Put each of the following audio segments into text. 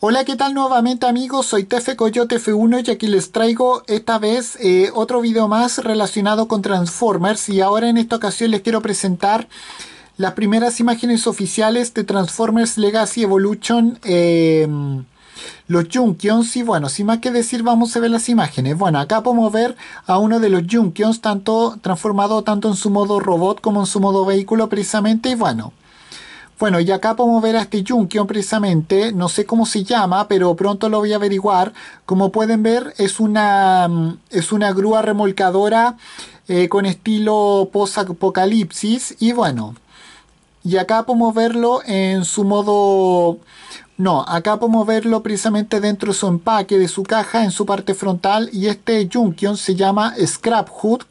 Hola, ¿qué tal nuevamente amigos? Soy Tefe Coyote F1 y aquí les traigo esta vez eh, otro video más relacionado con Transformers y ahora en esta ocasión les quiero presentar las primeras imágenes oficiales de Transformers Legacy Evolution eh, los Junkions y bueno, sin más que decir vamos a ver las imágenes. Bueno, acá podemos ver a uno de los Junkions tanto transformado tanto en su modo robot como en su modo vehículo precisamente y bueno... Bueno, y acá podemos ver a este Junkion precisamente, no sé cómo se llama, pero pronto lo voy a averiguar. Como pueden ver, es una, mm, es una grúa remolcadora eh, con estilo post-apocalipsis. Y bueno, y acá podemos verlo en su modo... No, acá podemos verlo precisamente dentro de su empaque, de su caja, en su parte frontal. Y este Junkion se llama Scrap Hook.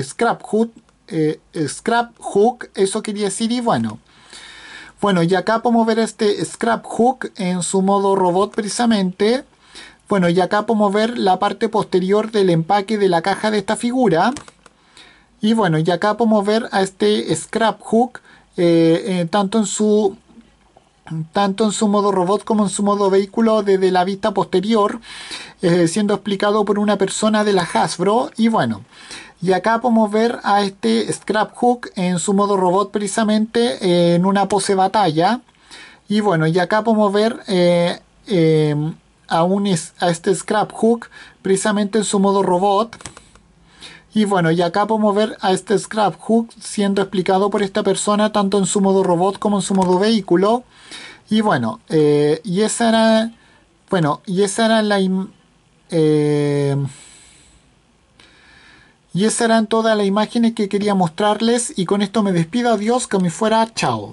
Scrap Hook. Eh, scrap Hook, eso quería decir. Y bueno... Bueno, y acá podemos ver este Scrap Hook en su modo robot precisamente. Bueno, y acá podemos ver la parte posterior del empaque de la caja de esta figura. Y bueno, y acá podemos ver a este Scrap Hook eh, eh, tanto en su tanto en su modo robot como en su modo vehículo desde la vista posterior eh, siendo explicado por una persona de la Hasbro. Y bueno, y acá podemos ver a este Scrap Hook en su modo robot precisamente eh, en una pose batalla. Y bueno, y acá podemos ver eh, a, un, a este Scrap Hook precisamente en su modo robot. Y bueno, y acá podemos ver a este Scrap Hook siendo explicado por esta persona tanto en su modo robot como en su modo vehículo. Y bueno, y esa era, bueno, y esa era la, eh, y esa eran todas toda la que quería mostrarles y con esto me despido, adiós, que me fuera, chao.